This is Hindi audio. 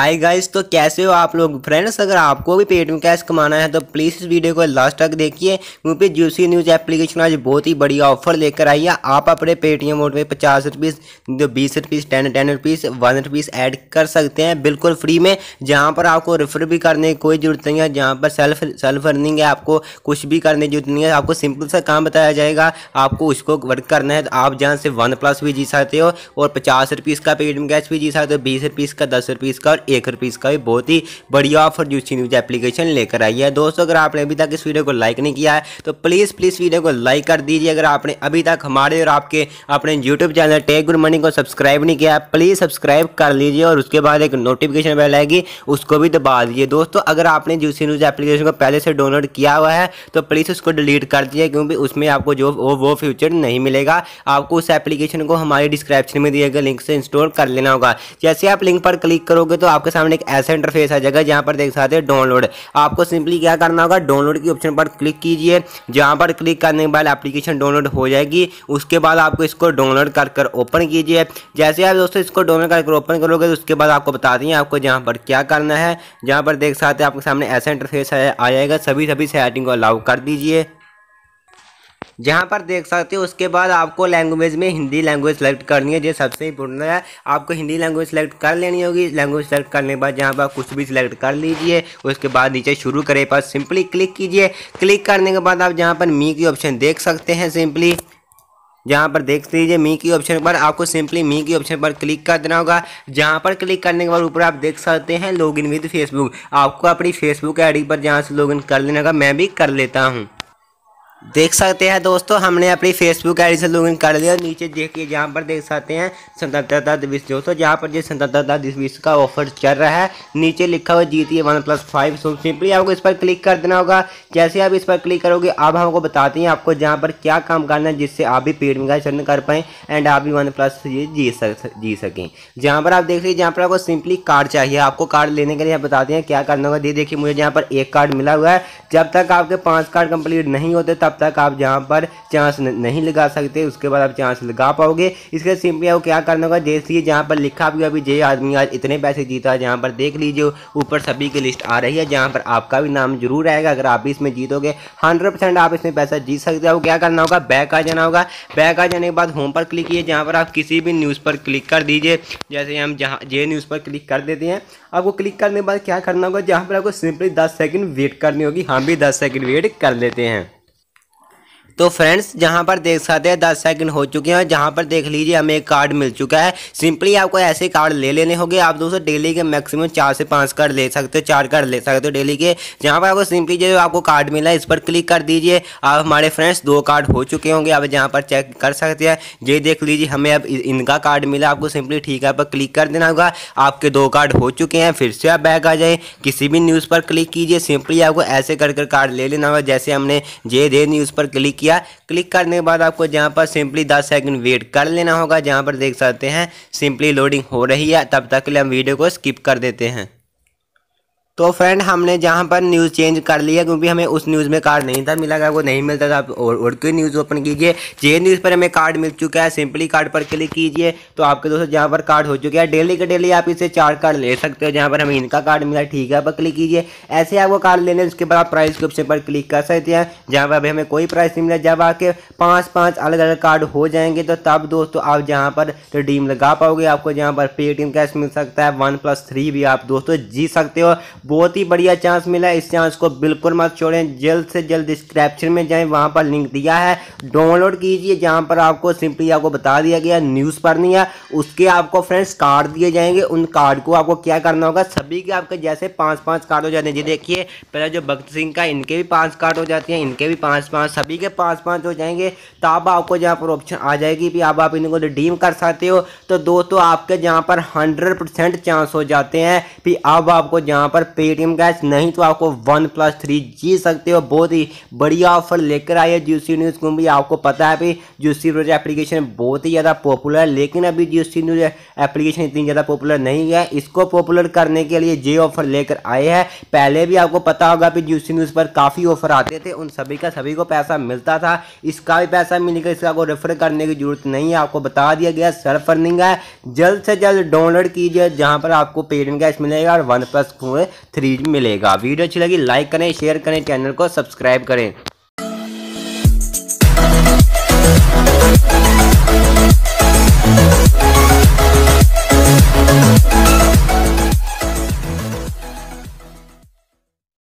हाय गाइस तो कैसे हो आप लोग फ्रेंड्स अगर आपको भी पेट में कैश कमाना है तो प्लीज़ इस वीडियो को लास्ट तक देखिए क्योंकि जूसी न्यूज़ एप्लीकेशन आज बहुत ही बढ़िया ऑफर लेकर आई है आप अपने पेटीएम मोड में पचास रुपीस बीस rupees ten ten rupees one rupees add कर सकते हैं बिल्कुल फ्री में जहाँ पर आपको रेफर भी करने की कोई जरूरत नहीं है जहाँ पर सेल्फ सेल्फ अर्निंग है आपको कुछ भी करने की जरूरत नहीं है आपको सिंपल सा काम बताया जाएगा आपको उसको वर्क करना है तो आप जहाँ से वन प्लस भी जी सकते हो और पचास रुपीस का पेटीएम कैश भी जी सकते हो बीस रुपीज़ का दस रुपीज़ का एक रुपीज़ का भी बहुत ही बढ़िया ऑफर जूसी न्यूज़ एप्लीकेशन लेकर आई है दोस्तों अगर आपने अभी तक इस वीडियो को लाइक नहीं किया है तो प्लीज़ प्लीज़ वीडियो को लाइक कर दीजिए अगर आपने अभी तक हमारे और आपके अपने YouTube channel tech good money को सब्सक्राइब नहीं किया प्लीज़ सब्सक्राइब कर लीजिए और उसके बाद एक नोटिफिकेशन बेल आएगी उसको भी दबा दीजिए दोस्तों अगर आपने जूसी न्यूज़ एप्लीकेशन को पहले से डाउनलोड किया हुआ है तो प्लीज़ उसको डिलीट कर दीजिए क्योंकि उसमें आपको जो वो, वो फ्यूचर नहीं मिलेगा आपको उस एप्लीकेशन को हमारे डिस्क्रिप्शन में दिए गए लिंक से इंस्टॉल कर लेना होगा जैसे आप लिंक पर क्लिक करोगे तो आपके सामने एक ऐसा इंटरफेस आ जाएगा जहाँ पर देख सकते हैं डाउनलोड आपको सिंपली क्या करना होगा डाउनलोड की ऑप्शन पर क्लिक कीजिए जहाँ पर क्लिक करने के बाद एप्लीकेशन डाउनलोड हो जाएगी उसके बाद आपको इसको डाउनलोड कर कर ओपन कीजिए जैसे आप दोस्तों इसको डाउनलोड कर कर ओपन करोगे तो उसके बाद आपको बता दें आपको जहाँ पर क्या करना है जहाँ पर देख सकते हैं आपके सामने ऐसा इंटरफेस आ जाएगा सभी सभी सेटिंग को अलाउ कर दीजिए जहाँ पर देख सकते हो उसके बाद आपको लैंग्वेज में हिंदी लैंग्वेज सेलेक्ट करनी है जो सबसे इंपॉर्टेंट है आपको हिंदी लैंग्वेज सेलेक्ट कर लेनी होगी लैंग्वेज सेलेक्ट करने के बाद जहाँ पर कुछ भी सिलेक्ट कर लीजिए उसके बाद नीचे शुरू करे पर सिंपली क्लिक कीजिए क्लिक करने के बाद आप जहाँ पर मी की ऑप्शन देख सकते हैं सिंपली जहाँ पर देख लीजिए मी की ऑप्शन पर आपको सिंपली मी की ऑप्शन पर क्लिक कर देना होगा जहाँ पर क्लिक करने के बाद ऊपर आप देख सकते हैं लॉगिन विद फेसबुक आपको अपनी फेसबुक आईडी पर जहाँ से लॉगिन कर लेना होगा मैं भी कर लेता हूँ देख सकते हैं दोस्तों हमने अपनी फेसबुक आईडी से लॉगिन कर लिया और नीचे देखिए जहाँ पर देख सकते हैं स्वतंत्रता दिवस दोस्तों जहाँ पर जो स्वतंत्रता दिवस का ऑफर चल रहा है नीचे लिखा हुआ जीती है one plus five so simply आपको इस पर क्लिक कर देना होगा जैसे आप इस पर क्लिक करोगे अब हमको बताते हैं आपको जहाँ पर क्या काम करना है जिससे आप भी पेड में चरण कर पाएँ एंड आप भी वन प्लस ये जी सक जी सकें जहाँ पर आप देख लीजिए जहाँ पर आपको सिंपली कार्ड चाहिए आपको कार्ड लेने के लिए आप बताते हैं क्या करना होगा देखिए मुझे यहाँ पर एक कार्ड मिला हुआ है जब तक आपके पाँच कार्ड कंप्लीट नहीं होते तब तब तक आप जहाँ पर चांस नहीं लगा सकते उसके बाद आप चांस लगा पाओगे इसके सिंपली आपको क्या करना होगा जैसे जहाँ पर लिखा भी अभी जे आदमी आज इतने पैसे जीता जहाँ पर देख लीजिए ऊपर सभी की लिस्ट आ रही है जहाँ पर आपका भी नाम जरूर आएगा अगर आप भी इसमें जीतोगे हंड्रेड आप इसमें पैसा जीत सकते हो क्या करना होगा बैक आ जाना होगा बैक आ जाने के बाद होम पर क्लिक किए जहाँ पर आप किसी भी न्यूज़ पर क्लिक कर दीजिए जैसे हम जहाँ जे न्यूज़ पर क्लिक कर देते हैं आपको क्लिक करने के बाद क्या करना होगा जहाँ पर आपको सिंपली दस सेकेंड वेट करनी होगी हम भी दस सेकेंड वेट कर लेते हैं तो फ्रेंड्स जहाँ पर देख सकते हैं दस सेकंड हो चुके हैं जहाँ पर देख लीजिए हमें एक कार्ड मिल चुका है सिंपली आपको ऐसे कार्ड ले लेने होंगे आप दोस्तों डेली के मैक्सिमम चार से पाँच कार्ड ले सकते हो चार कार्ड ले सकते हो डेली के जहाँ पर आपको सिंपली जो आपको कार्ड मिला इस पर क्लिक कर दीजिए आप हमारे फ्रेंड्स दो कार्ड हो चुके होंगे आप जहाँ पर चेक कर सकते हैं ये देख लीजिए हमें अब इनका कार्ड मिला आपको सिंपली ठीक है पर क्लिक कर देना होगा आपके दो कार्ड हो चुके हैं फिर से आप बैक आ जाए किसी भी न्यूज़ पर क्लिक कीजिए सिंपली आपको ऐसे कर कर कार्ड ले लेना होगा जैसे हमने जे दे न्यूज़ पर क्लिक किया किया क्लिक करने के बाद आपको जहाँ पर सिंपली दस सेकंड वेट कर लेना होगा जहाँ पर देख सकते हैं सिंपली लोडिंग हो रही है तब तक के लिए हम वीडियो को स्किप कर देते हैं तो फ्रेंड हमने जहाँ पर न्यूज़ चेंज कर लिया क्योंकि हमें उस न्यूज़ में कार्ड नहीं था मिला अगर वो नहीं मिलता था आप और, और कोई न्यूज़ ओपन कीजिए जे न्यूज़ पर हमें कार्ड मिल चुका है सिंपली कार्ड पर क्लिक कीजिए तो आपके दोस्तों जहाँ पर कार्ड हो चुका है डेली का डेली आप इसे चार कार्ड ले सकते हो जहाँ पर हमें इनका कार्ड मिला ठीक है पर क्लिक कीजिए ऐसे आपको कार्ड लेने उसके बाद आप प्राइस के ऑप्शन पर क्लिक कर सकते हैं जहाँ पर अभी हमें कोई प्राइस नहीं मिला जब आके पाँच पाँच अलग अलग कार्ड हो जाएंगे तो तब दोस्तों आप जहाँ पर रिडीम लगा पाओगे आपको जहाँ पर पेटीएम कैश मिल सकता है वन प्लस थ्री भी आप दोस्तों जीत सकते हो बहुत ही बढ़िया चांस मिला है इस चांस को बिल्कुल मत छोड़ें जल्द से जल्द डिस्क्रिप्शन में जाएं वहां पर लिंक दिया है डाउनलोड कीजिए जहां पर आपको सिंपली आपको बता दिया गया न्यूज़ पढ़नी है उसके आपको फ्रेंड्स कार्ड दिए जाएंगे उन कार्ड को आपको क्या करना होगा सभी के आपके जैसे पाँच पाँच कार्ड हो जाते हैं जी देखिए पहले जो भगत सिंह का इनके भी पाँच कार्ड हो जाते हैं इनके भी पाँच पाँच सभी के पाँच पाँच हो जाएंगे तब तो आपको जहाँ पर ऑप्शन आ जाएगी भी आप, आप इनको रिडीम कर सकते हो तो दोस्तों आपके जहाँ पर हंड्रेड चांस हो जाते हैं फिर अब आपको जहाँ पर पेटीएम गैस नहीं तो आपको वन प्लस थ्री जी सकते हो बहुत ही बढ़िया ऑफर लेकर आई है जूसी न्यूज़ को भी आपको पता है अभी जूसी न्यूज एप्लीकेशन बहुत ही ज़्यादा पॉपुलर है लेकिन अभी जूसी न्यूज़ एप्लीकेशन इतनी ज़्यादा पॉपुलर नहीं है इसको पॉपुलर करने के लिए ये ऑफर लेकर आए हैं पहले भी आपको पता होगा कि जूसी न्यूज़ पर काफ़ी ऑफर आते थे उन सभी का सभी को पैसा मिलता था इसका भी पैसा मिलेगा इसका आपको रेफर करने की जरूरत नहीं है आपको बता दिया गया सर्फ अर्निंग है जल्द से जल्द डाउनलोड कीजिए जहाँ पर आपको पेटीएम गैस मिलेगा और वन प्लस थ्री मिलेगा वीडियो अच्छी लगी लाइक करें शेयर करें चैनल को सब्सक्राइब करें